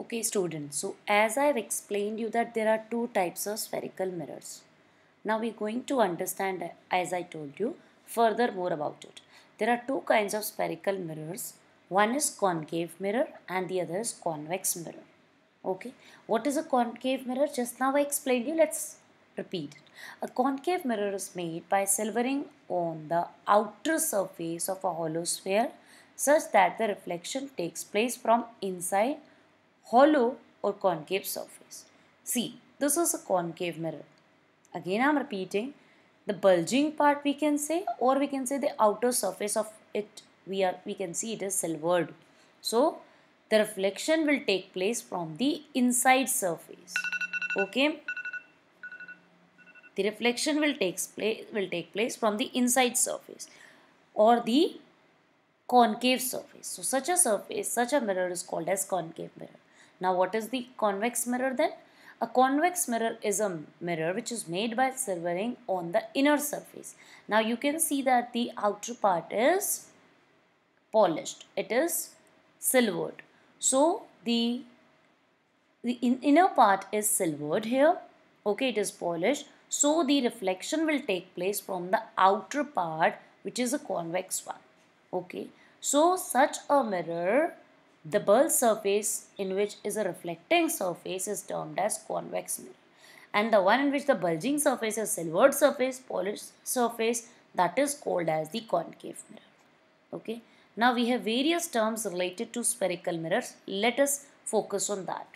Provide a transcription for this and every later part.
okay students so as i have explained you that there are two types of spherical mirrors now we're going to understand as i told you further more about it there are two kinds of spherical mirrors one is concave mirror and the other is convex mirror okay what is a concave mirror just now i explained you let's repeat it. a concave mirror is made by silvering on the outer surface of a hollow sphere such that the reflection takes place from inside hollow or concave surface. See, this is a concave mirror. Again, I'm repeating the bulging part we can say or we can say the outer surface of it we are we can see it is silvered. So, the reflection will take place from the inside surface. Okay. The reflection will take place will take place from the inside surface or the concave surface. So such a surface, such a mirror is called as concave mirror. Now what is the convex mirror then? A convex mirror is a mirror which is made by silvering on the inner surface. Now you can see that the outer part is polished. It is silvered. So the, the in, inner part is silvered here. Okay, it is polished. So the reflection will take place from the outer part which is a convex one. Okay, so such a mirror the bulge surface in which is a reflecting surface is termed as convex mirror and the one in which the bulging surface is silvered surface, polished surface that is called as the concave mirror. Okay. Now we have various terms related to spherical mirrors. Let us focus on that.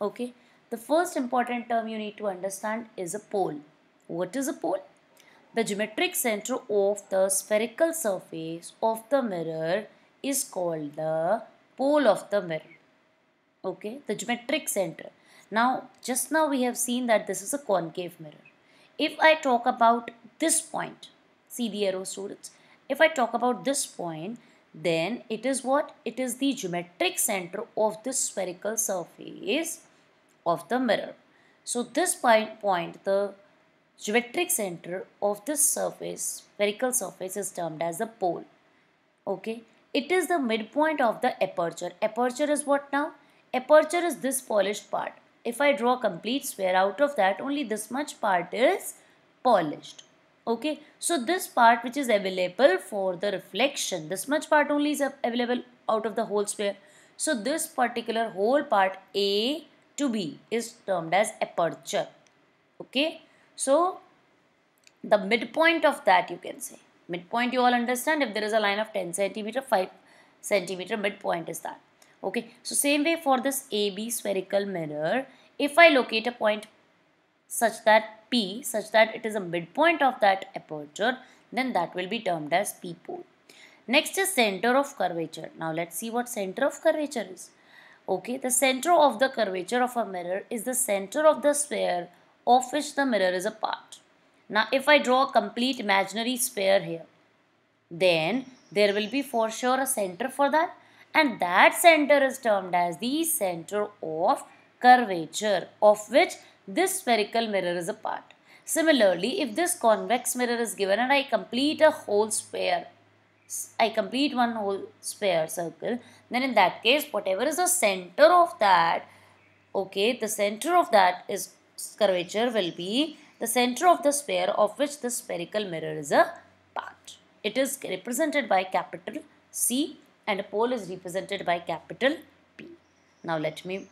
Okay. The first important term you need to understand is a pole. What is a pole? The geometric center of the spherical surface of the mirror is called the pole of the mirror okay the geometric center now just now we have seen that this is a concave mirror if I talk about this point see the arrow students if I talk about this point then it is what it is the geometric center of the spherical surface of the mirror so this point the geometric center of this surface spherical surface is termed as the pole okay it is the midpoint of the aperture. Aperture is what now? Aperture is this polished part. If I draw a complete sphere out of that, only this much part is polished. Okay, so this part which is available for the reflection, this much part only is available out of the whole sphere. So this particular whole part A to B is termed as aperture. Okay, so the midpoint of that you can say. Midpoint you all understand if there is a line of 10 centimeter, 5 centimeter midpoint is that. Okay, so same way for this AB spherical mirror, if I locate a point such that P, such that it is a midpoint of that aperture, then that will be termed as P pole. Next is center of curvature. Now let's see what center of curvature is. Okay, the center of the curvature of a mirror is the center of the sphere of which the mirror is a part. Now if I draw a complete imaginary sphere here, then there will be for sure a center for that and that center is termed as the center of curvature of which this spherical mirror is a part. Similarly, if this convex mirror is given and I complete a whole sphere, I complete one whole sphere circle, then in that case, whatever is the center of that, okay, the center of that is curvature will be the center of the sphere of which the spherical mirror is a part. It is represented by capital C and a pole is represented by capital P. Now let me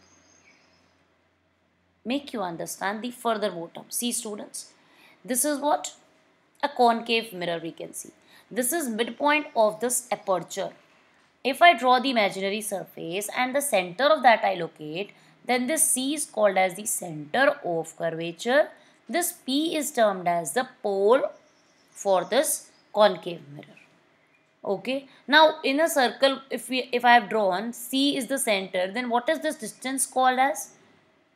make you understand the further bottom. See students, this is what? A concave mirror we can see. This is midpoint of this aperture. If I draw the imaginary surface and the center of that I locate, then this C is called as the center of curvature this P is termed as the pole for this concave mirror. Okay. Now, in a circle, if we if I have drawn C is the center, then what is this distance called as?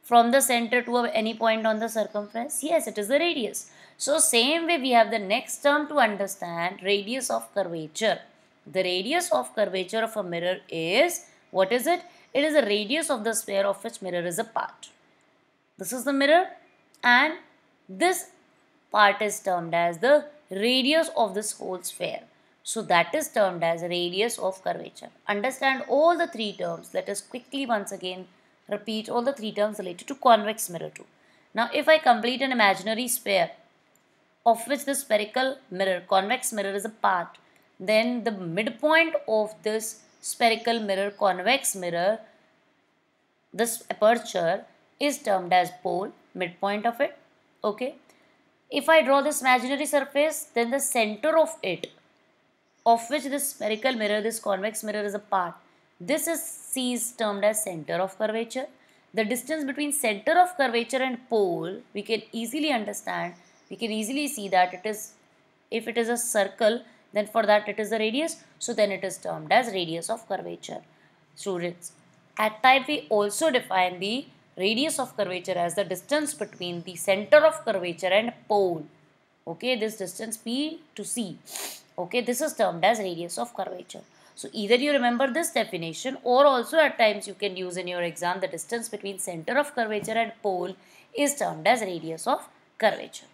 From the center to any point on the circumference? Yes, it is the radius. So, same way we have the next term to understand radius of curvature. The radius of curvature of a mirror is, what is it? It is the radius of the sphere of which mirror is a part. This is the mirror and this part is termed as the radius of this whole sphere. So that is termed as radius of curvature. Understand all the three terms. Let us quickly once again repeat all the three terms related to convex mirror too. Now if I complete an imaginary sphere of which the spherical mirror, convex mirror is a part, then the midpoint of this spherical mirror, convex mirror, this aperture is termed as pole, midpoint of it okay if i draw this imaginary surface then the center of it of which this spherical mirror this convex mirror is a part this is c is termed as center of curvature the distance between center of curvature and pole we can easily understand we can easily see that it is if it is a circle then for that it is a radius so then it is termed as radius of curvature students at type we also define the radius of curvature as the distance between the center of curvature and pole. Okay, this distance P to C. Okay, this is termed as radius of curvature. So either you remember this definition or also at times you can use in your exam the distance between center of curvature and pole is termed as radius of curvature.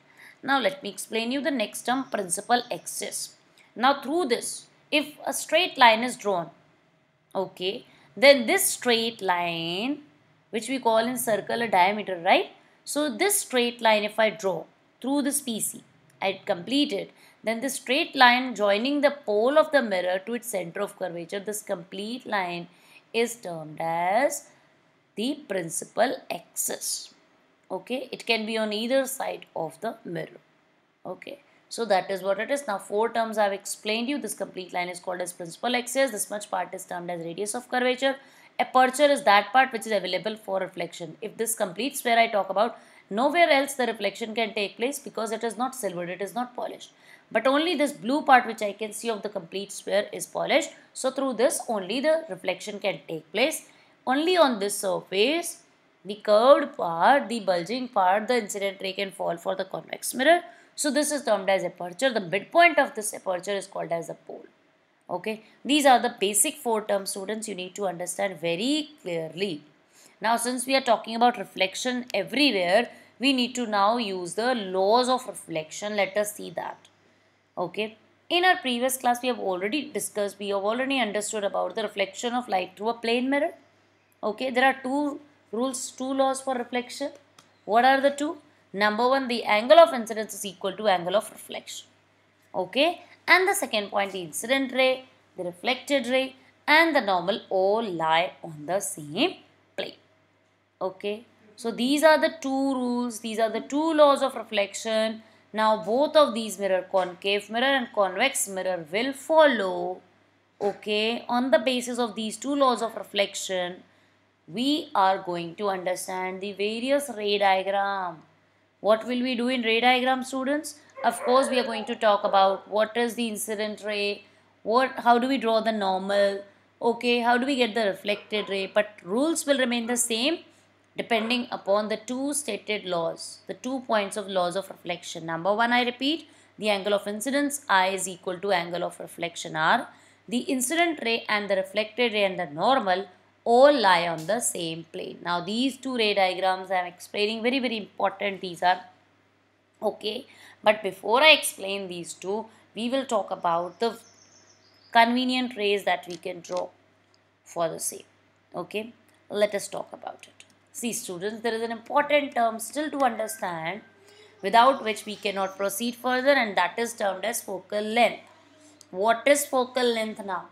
Now let me explain you the next term principal axis. Now through this if a straight line is drawn okay then this straight line which we call in circle a diameter, right? So this straight line if I draw through this PC, I complete it, then the straight line joining the pole of the mirror to its center of curvature, this complete line is termed as the principal axis. Okay, it can be on either side of the mirror. Okay. So that is what it is. Now four terms I have explained you. This complete line is called as principal axis. This much part is termed as radius of curvature. Aperture is that part which is available for reflection. If this completes where I talk about, nowhere else the reflection can take place because it is not silvered, it is not polished. But only this blue part which I can see of the complete sphere is polished. So through this only the reflection can take place. Only on this surface, the curved part, the bulging part, the incident ray can fall for the convex mirror. So this is termed as aperture. The midpoint of this aperture is called as a pole okay these are the basic four term students you need to understand very clearly now since we are talking about reflection everywhere we need to now use the laws of reflection let us see that okay in our previous class we have already discussed we have already understood about the reflection of light through a plane mirror okay there are two rules two laws for reflection what are the two number one the angle of incidence is equal to angle of reflection okay and the second point the incident ray, the reflected ray and the normal all lie on the same plane. Okay. So these are the two rules, these are the two laws of reflection. Now both of these mirror, concave mirror and convex mirror will follow. Okay, on the basis of these two laws of reflection, we are going to understand the various ray diagram. What will we do in ray diagram students? of course we are going to talk about what is the incident ray what how do we draw the normal okay how do we get the reflected ray but rules will remain the same depending upon the two stated laws the two points of laws of reflection number one i repeat the angle of incidence i is equal to angle of reflection r the incident ray and the reflected ray and the normal all lie on the same plane now these two ray diagrams i am explaining very very important these are okay but before I explain these two, we will talk about the convenient rays that we can draw for the same. Okay, let us talk about it. See students, there is an important term still to understand without which we cannot proceed further and that is termed as focal length. What is focal length now?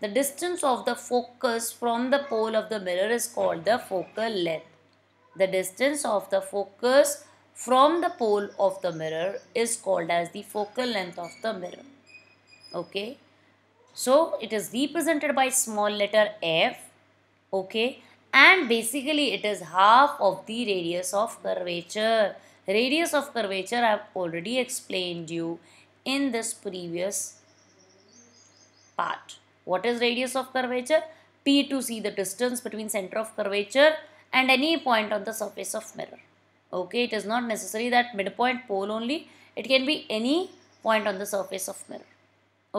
The distance of the focus from the pole of the mirror is called the focal length. The distance of the focus from the pole of the mirror is called as the focal length of the mirror. Okay. So it is represented by small letter f. Okay. And basically it is half of the radius of curvature. Radius of curvature I have already explained you in this previous part. What is radius of curvature? P to C the distance between center of curvature and any point on the surface of mirror okay it is not necessary that midpoint pole only it can be any point on the surface of mirror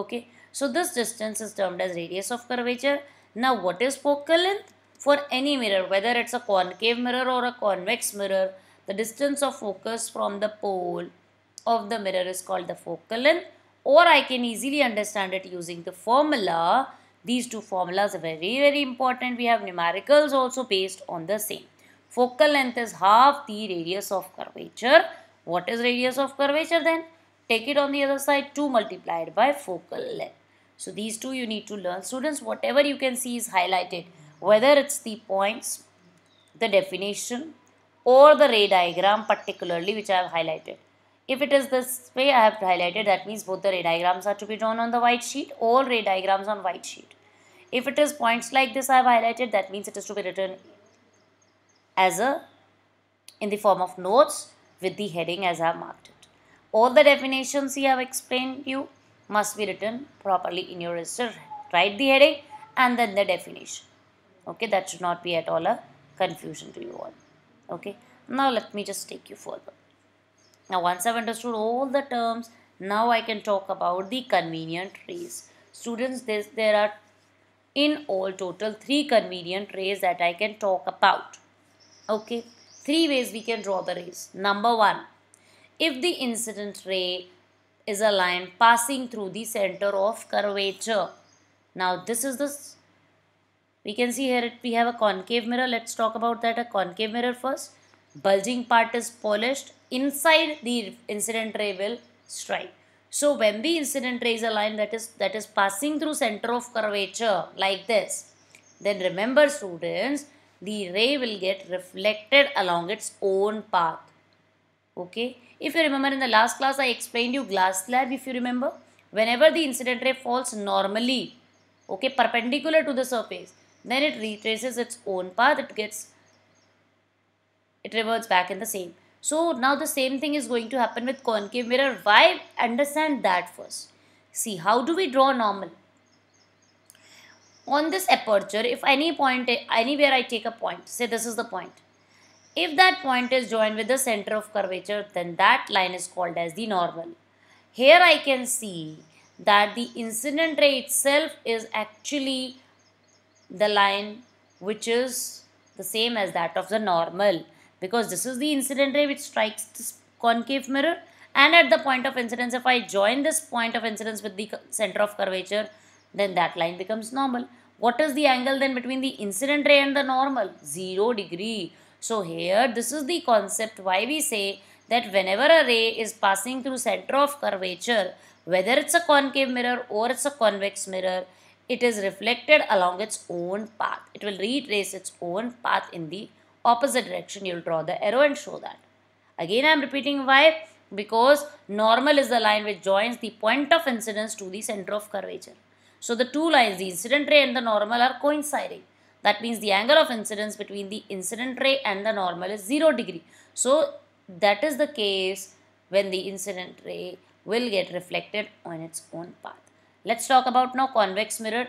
okay so this distance is termed as radius of curvature now what is focal length for any mirror whether it's a concave mirror or a convex mirror the distance of focus from the pole of the mirror is called the focal length or I can easily understand it using the formula. These two formulas are very very important. We have numericals also based on the same. Focal length is half the radius of curvature. What is radius of curvature then? Take it on the other side 2 multiplied by focal length. So these two you need to learn. Students, whatever you can see is highlighted. Whether it's the points, the definition or the ray diagram particularly which I have highlighted. If it is this way I have highlighted that means both the ray diagrams are to be drawn on the white sheet. All ray diagrams on white sheet. If it is points like this I have highlighted that means it is to be written as a in the form of notes with the heading as I have marked it. All the definitions he have explained you must be written properly in your register. Write the heading and then the definition. Okay, that should not be at all a confusion to you all. Okay, now let me just take you further. Now once I've understood all the terms, now I can talk about the convenient rays. Students, there, there are in all total three convenient rays that I can talk about. Okay, three ways we can draw the rays. Number one, if the incident ray is a line passing through the center of curvature. Now this is the, we can see here it, we have a concave mirror. Let's talk about that, a concave mirror first. Bulging part is polished. Inside the incident ray will strike. So when the incident ray is a line that is, that is passing through center of curvature like this, then remember students, the ray will get reflected along its own path. Okay. If you remember in the last class, I explained you glass slab if you remember. Whenever the incident ray falls normally, okay, perpendicular to the surface, then it retraces its own path, it gets, it reverts back in the same. So now the same thing is going to happen with concave mirror. Why? Understand that first. See, how do we draw normal? on this aperture if any point anywhere I take a point say this is the point if that point is joined with the center of curvature then that line is called as the normal here I can see that the incident ray itself is actually the line which is the same as that of the normal because this is the incident ray which strikes this concave mirror and at the point of incidence if I join this point of incidence with the center of curvature then that line becomes normal. What is the angle then between the incident ray and the normal? 0 degree. So here this is the concept why we say that whenever a ray is passing through center of curvature, whether it's a concave mirror or it's a convex mirror, it is reflected along its own path. It will retrace its own path in the opposite direction. You'll draw the arrow and show that. Again, I'm repeating why? Because normal is the line which joins the point of incidence to the center of curvature. So the two lines, the incident ray and the normal are coinciding. That means the angle of incidence between the incident ray and the normal is 0 degree. So that is the case when the incident ray will get reflected on its own path. Let's talk about now convex mirror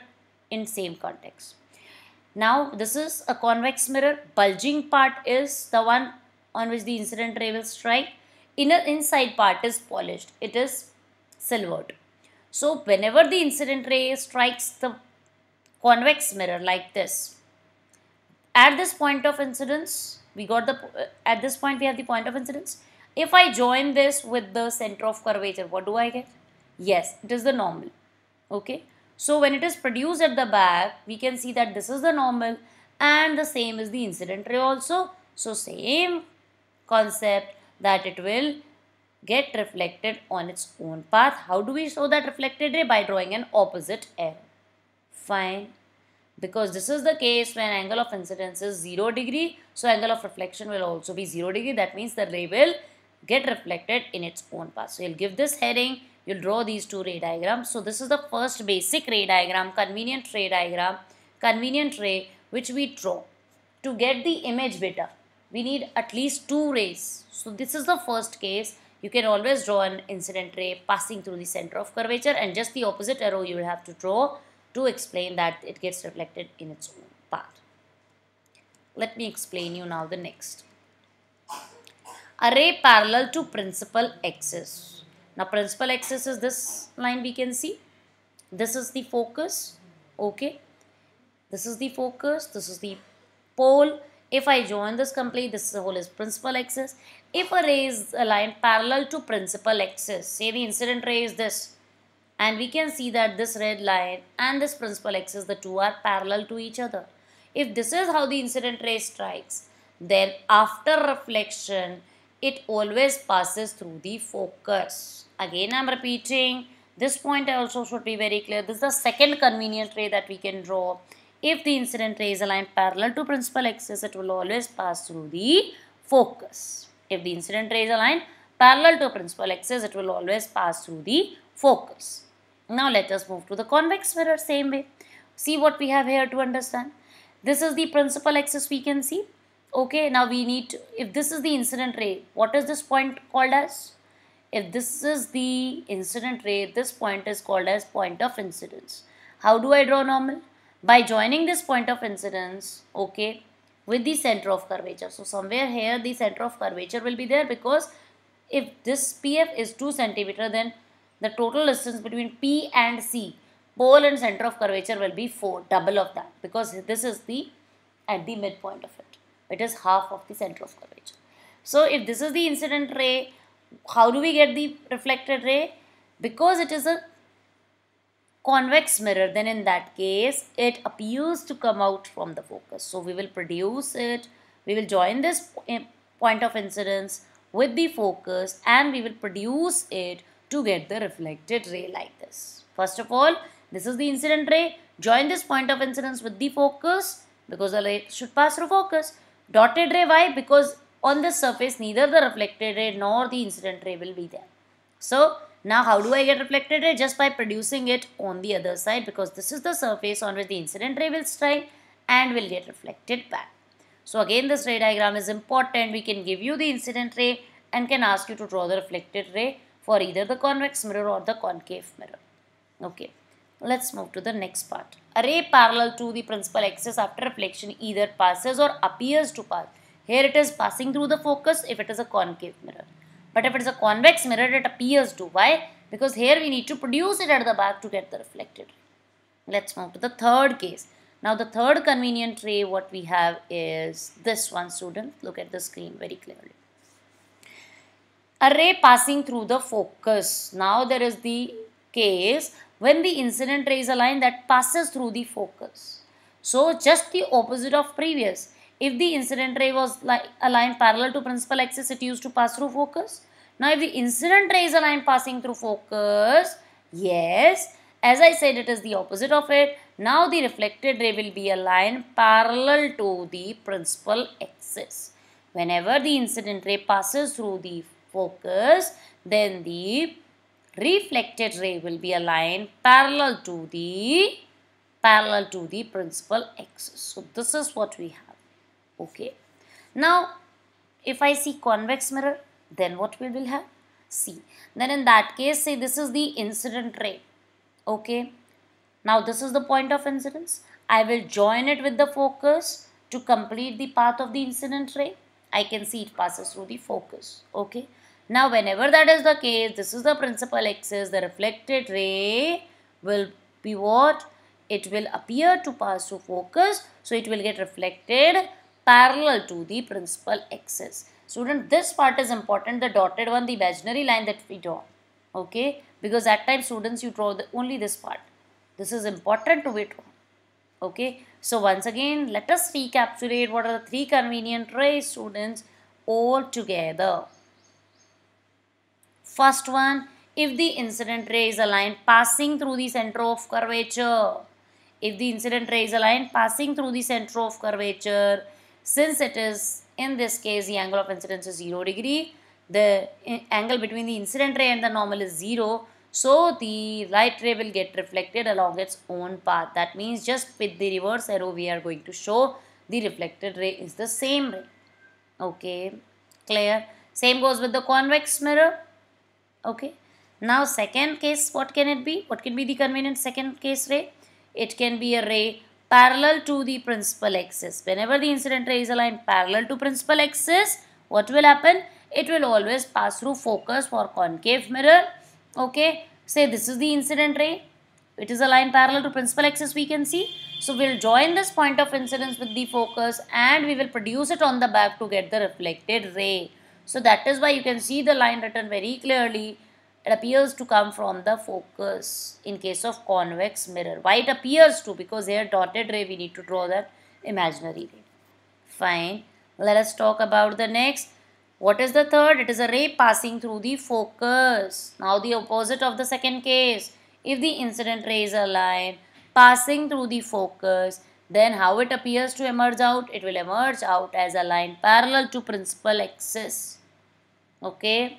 in same context. Now this is a convex mirror. Bulging part is the one on which the incident ray will strike. Inner inside part is polished. It is silvered. So whenever the incident ray strikes the convex mirror like this, at this point of incidence, we got the, at this point we have the point of incidence. If I join this with the center of curvature, what do I get? Yes, it is the normal. Okay. So when it is produced at the back, we can see that this is the normal and the same is the incident ray also. So same concept that it will get reflected on its own path. How do we show that reflected ray? By drawing an opposite arrow. Fine. Because this is the case when angle of incidence is 0 degree. So angle of reflection will also be 0 degree. That means the ray will get reflected in its own path. So you'll give this heading. You'll draw these two ray diagrams. So this is the first basic ray diagram, convenient ray diagram, convenient ray which we draw. To get the image better, we need at least two rays. So this is the first case you can always draw an incident ray passing through the center of curvature and just the opposite arrow you will have to draw to explain that it gets reflected in its own path. Let me explain you now the next. A ray parallel to principal axis. Now principal axis is this line we can see. This is the focus. Okay. This is the focus. This is the pole. If I join this completely, this whole is principal axis if a ray is aligned parallel to principal axis, say the incident ray is this, and we can see that this red line and this principal axis, the two are parallel to each other. If this is how the incident ray strikes, then after reflection, it always passes through the focus. Again, I'm repeating. This point also should be very clear. This is the second convenient ray that we can draw. If the incident ray is aligned parallel to principal axis, it will always pass through the focus. If the incident rays a line parallel to a principal axis, it will always pass through the focus. Now let us move to the convex mirror same way. See what we have here to understand. This is the principal axis we can see. Okay, now we need to, if this is the incident ray, what is this point called as? If this is the incident ray, this point is called as point of incidence. How do I draw normal? By joining this point of incidence, okay, with the center of curvature. So somewhere here the center of curvature will be there because if this PF is 2 centimeter then the total distance between P and C pole and center of curvature will be 4 double of that because this is the at the midpoint of it. It is half of the center of curvature. So if this is the incident ray how do we get the reflected ray? Because it is a convex mirror then in that case it appears to come out from the focus so we will produce it we will join this point of incidence with the focus and we will produce it to get the reflected ray like this first of all this is the incident ray join this point of incidence with the focus because the ray should pass through focus dotted ray why because on the surface neither the reflected ray nor the incident ray will be there so now how do I get reflected ray? Just by producing it on the other side because this is the surface on which the incident ray will strike and will get reflected back. So again this ray diagram is important. We can give you the incident ray and can ask you to draw the reflected ray for either the convex mirror or the concave mirror. Okay, let's move to the next part. A ray parallel to the principal axis after reflection either passes or appears to pass. Here it is passing through the focus if it is a concave mirror. But if it is a convex mirror, it appears to. Why? Because here we need to produce it at the back to get the reflected Let's move to the third case. Now the third convenient ray what we have is this one student. Look at the screen very clearly. A ray passing through the focus. Now there is the case when the incident ray is a line that passes through the focus. So just the opposite of previous. If the incident ray was like aligned parallel to principal axis, it used to pass through focus. Now, if the incident ray is aligned passing through focus, yes, as I said, it is the opposite of it. Now, the reflected ray will be aligned parallel to the principal axis. Whenever the incident ray passes through the focus, then the reflected ray will be aligned parallel to the parallel to the principal axis. So, this is what we have. Okay. Now, if I see convex mirror, then what we will have? See, Then in that case, say this is the incident ray. Okay. Now, this is the point of incidence. I will join it with the focus to complete the path of the incident ray. I can see it passes through the focus. Okay. Now, whenever that is the case, this is the principal axis, the reflected ray will be what? It will appear to pass through focus. So, it will get reflected parallel to the principal axis. Student, this part is important, the dotted one, the imaginary line that we draw. Okay, because at times students you draw the, only this part. This is important to be drawn. Okay, so once again, let us recapitulate what are the three convenient rays students all together. First one, if the incident ray is a line passing through the center of curvature. If the incident ray is a line passing through the center of curvature, since it is, in this case, the angle of incidence is 0 degree, the angle between the incident ray and the normal is 0. So, the light ray will get reflected along its own path. That means just with the reverse arrow we are going to show the reflected ray is the same ray. Okay, clear. Same goes with the convex mirror. Okay. Now, second case, what can it be? What can be the convenient second case ray? It can be a ray parallel to the principal axis. Whenever the incident ray is aligned parallel to principal axis, what will happen? It will always pass through focus for concave mirror. Okay, say this is the incident ray. It is aligned parallel to principal axis we can see. So we'll join this point of incidence with the focus and we will produce it on the back to get the reflected ray. So that is why you can see the line written very clearly it appears to come from the focus in case of convex mirror. Why it appears to? Because here dotted ray we need to draw that imaginary ray. Fine. Let us talk about the next. What is the third? It is a ray passing through the focus. Now the opposite of the second case. If the incident rays are line passing through the focus, then how it appears to emerge out? It will emerge out as a line parallel to principal axis. Okay.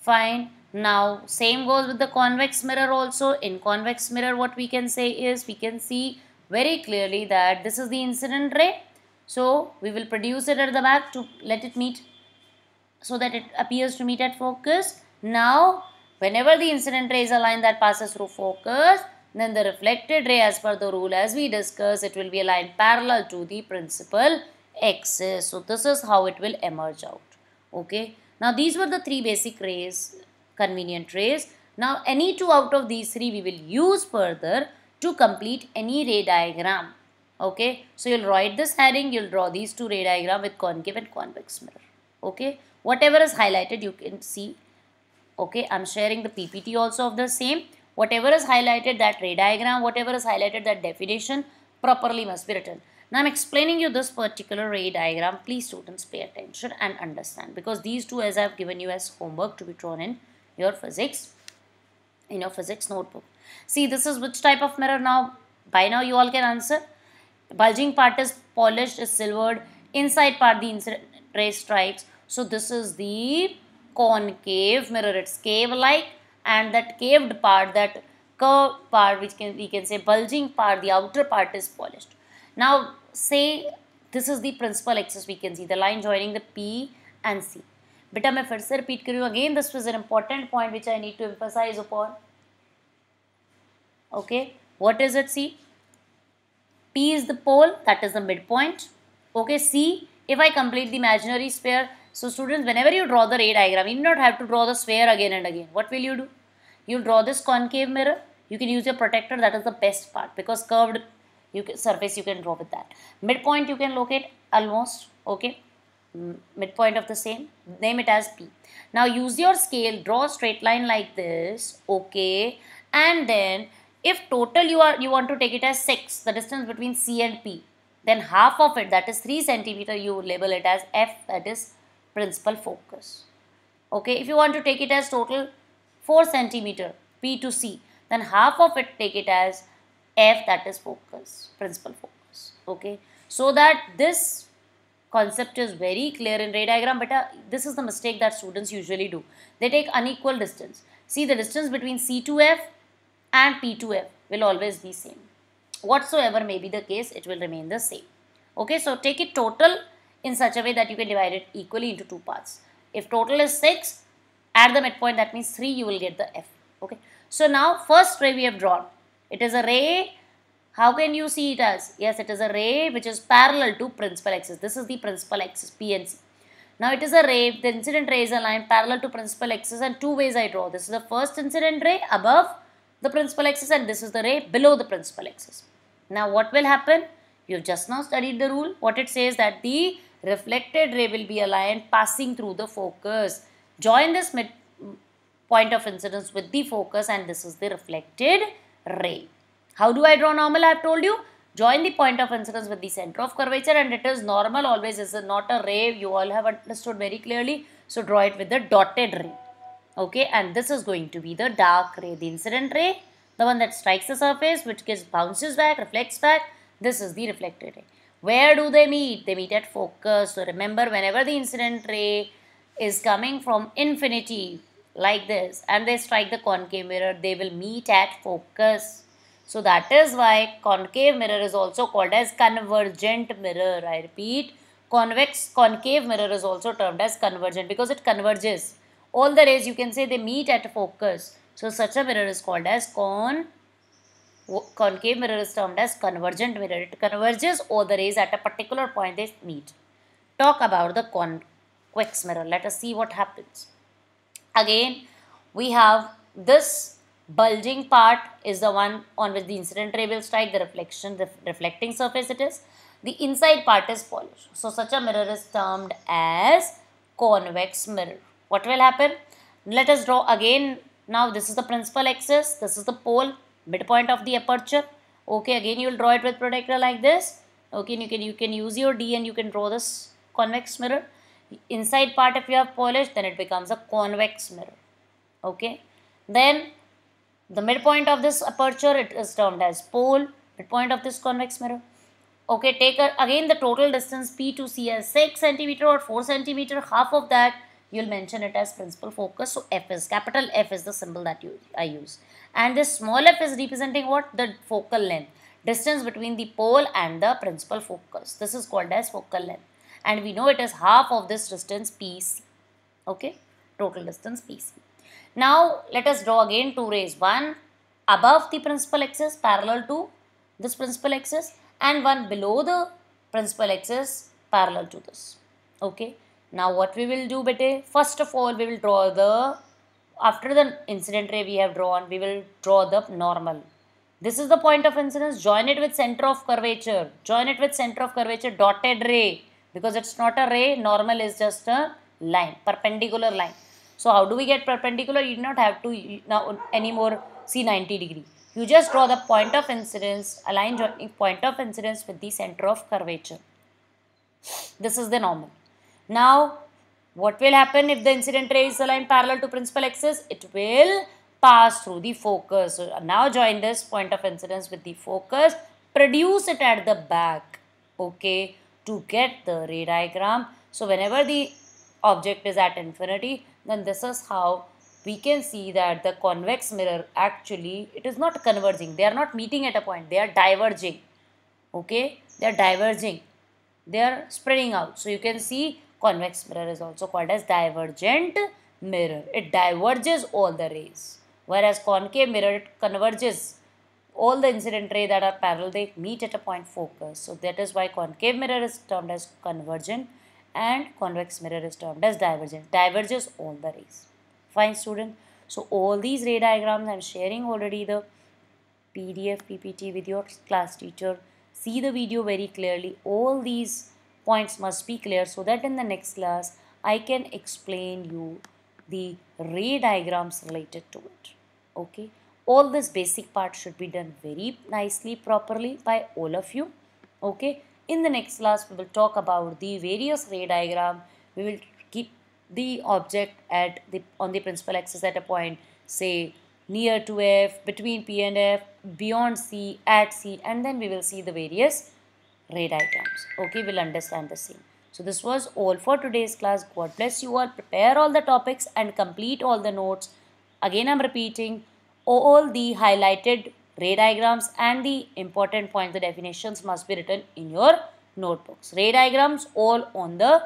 Fine now same goes with the convex mirror also. In convex mirror what we can say is we can see very clearly that this is the incident ray. So we will produce it at the back to let it meet so that it appears to meet at focus. Now whenever the incident ray is a line that passes through focus then the reflected ray as per the rule as we discussed it will be aligned parallel to the principal axis. So this is how it will emerge out. Okay. Now these were the three basic rays convenient rays. Now any two out of these three we will use further to complete any ray diagram. Okay, so you'll write this heading, you'll draw these two ray diagram with concave and convex mirror. Okay, whatever is highlighted you can see. Okay, I'm sharing the PPT also of the same. Whatever is highlighted, that ray diagram, whatever is highlighted, that definition properly must be written. Now I'm explaining you this particular ray diagram. Please students pay attention and understand because these two as I've given you as homework to be drawn in your physics in your physics notebook. See, this is which type of mirror now? By now you all can answer. Bulging part is polished, is silvered. Inside part the ray strikes. So this is the concave mirror. It's cave-like and that caved part, that curved part which can we can say bulging part, the outer part is polished. Now say this is the principal axis we can see, the line joining the P and C. बेटा मैं फिर से repeat करूँ again this was an important point which I need to emphasise upon okay what is it c p is the pole that is the midpoint okay c if i complete the imaginary sphere so students whenever you draw the ray diagram you do not have to draw the sphere again and again what will you do you'll draw this concave mirror you can use your protector that is the best part because curved you can, surface you can draw with that midpoint you can locate almost okay midpoint of the same name it as P now use your scale draw a straight line like this okay and then if total you are you want to take it as 6 the distance between C and P then half of it that is 3 centimeter you label it as F that is principal focus okay if you want to take it as total 4 centimeter P to C then half of it take it as F that is focus principal focus okay so that this concept is very clear in ray diagram but uh, this is the mistake that students usually do. They take unequal distance. See the distance between C2F and P2F will always be same. Whatsoever may be the case it will remain the same. Okay so take it total in such a way that you can divide it equally into two parts. If total is 6 at the midpoint that means 3 you will get the F. Okay so now first ray we have drawn. It is a ray how can you see it as? Yes, it is a ray which is parallel to principal axis. This is the principal axis, PNC. Now it is a ray, the incident ray is aligned parallel to principal axis and two ways I draw. This is the first incident ray above the principal axis and this is the ray below the principal axis. Now what will happen? You've just now studied the rule. What it says that the reflected ray will be aligned passing through the focus. Join this mid point of incidence with the focus and this is the reflected ray. How do I draw normal? I have told you. Join the point of incidence with the center of curvature and it is normal always is not a ray. You all have understood very clearly. So draw it with the dotted ray. Okay, and this is going to be the dark ray, the incident ray, the one that strikes the surface, which gets bounces back, reflects back. This is the reflected ray. Where do they meet? They meet at focus. So remember, whenever the incident ray is coming from infinity like this and they strike the concave mirror, they will meet at focus. So that is why concave mirror is also called as convergent mirror. I repeat, convex concave mirror is also termed as convergent because it converges. All the rays you can say they meet at focus. So such a mirror is called as con concave mirror is termed as convergent mirror. It converges all the rays at a particular point they meet. Talk about the convex mirror. Let us see what happens. Again, we have this bulging part is the one on which the incident ray will strike, the reflection, ref reflecting surface it is. The inside part is polished. So such a mirror is termed as convex mirror. What will happen? Let us draw again. Now this is the principal axis. This is the pole, midpoint of the aperture. Okay, again you will draw it with protector like this. Okay, you can, you can use your D and you can draw this convex mirror. Inside part if you have polished, then it becomes a convex mirror. Okay. Then the midpoint of this aperture it is termed as pole, midpoint of this convex mirror. Okay, take a, again the total distance P to C as 6 centimeter or 4 centimeter, half of that you'll mention it as principal focus. So F is, capital F is the symbol that you I use. And this small f is representing what? The focal length, distance between the pole and the principal focus. This is called as focal length. And we know it is half of this distance PC, okay, total distance PC. Now let us draw again two rays. One above the principal axis parallel to this principal axis and one below the principal axis parallel to this. Okay. Now what we will do bete? First of all we will draw the, after the incident ray we have drawn, we will draw the normal. This is the point of incidence. Join it with center of curvature. Join it with center of curvature dotted ray because it's not a ray. Normal is just a line, perpendicular line. So how do we get perpendicular? You do not have to now anymore see 90 degree. You just draw the point of incidence, align joining point of incidence with the center of curvature. This is the normal. Now, what will happen if the incident ray is aligned parallel to principal axis? It will pass through the focus. So now join this point of incidence with the focus. Produce it at the back, okay, to get the ray diagram. So whenever the object is at infinity, then this is how we can see that the convex mirror actually it is not converging they are not meeting at a point they are diverging okay they are diverging they are spreading out so you can see convex mirror is also called as divergent mirror it diverges all the rays whereas concave mirror it converges all the incident rays that are parallel they meet at a point focus so that is why concave mirror is termed as convergent and convex mirror is termed as divergent. Diverges all the rays. Fine student. So all these ray diagrams I'm sharing already the PDF, PPT with your class teacher. See the video very clearly. All these points must be clear so that in the next class I can explain you the ray diagrams related to it. Okay. All this basic part should be done very nicely properly by all of you. Okay. In the next class, we will talk about the various ray diagram. We will keep the object at the on the principal axis at a point, say near to F, between P and F, beyond C, at C, and then we will see the various ray diagrams. Okay, we'll understand the same. So this was all for today's class. God bless you all. Prepare all the topics and complete all the notes. Again, I'm repeating all the highlighted ray diagrams and the important points, the definitions must be written in your notebooks. Ray diagrams all on the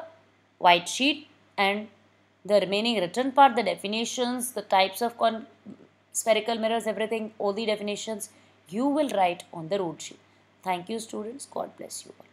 white sheet and the remaining written part, the definitions, the types of spherical mirrors, everything, all the definitions you will write on the road sheet. Thank you students. God bless you all.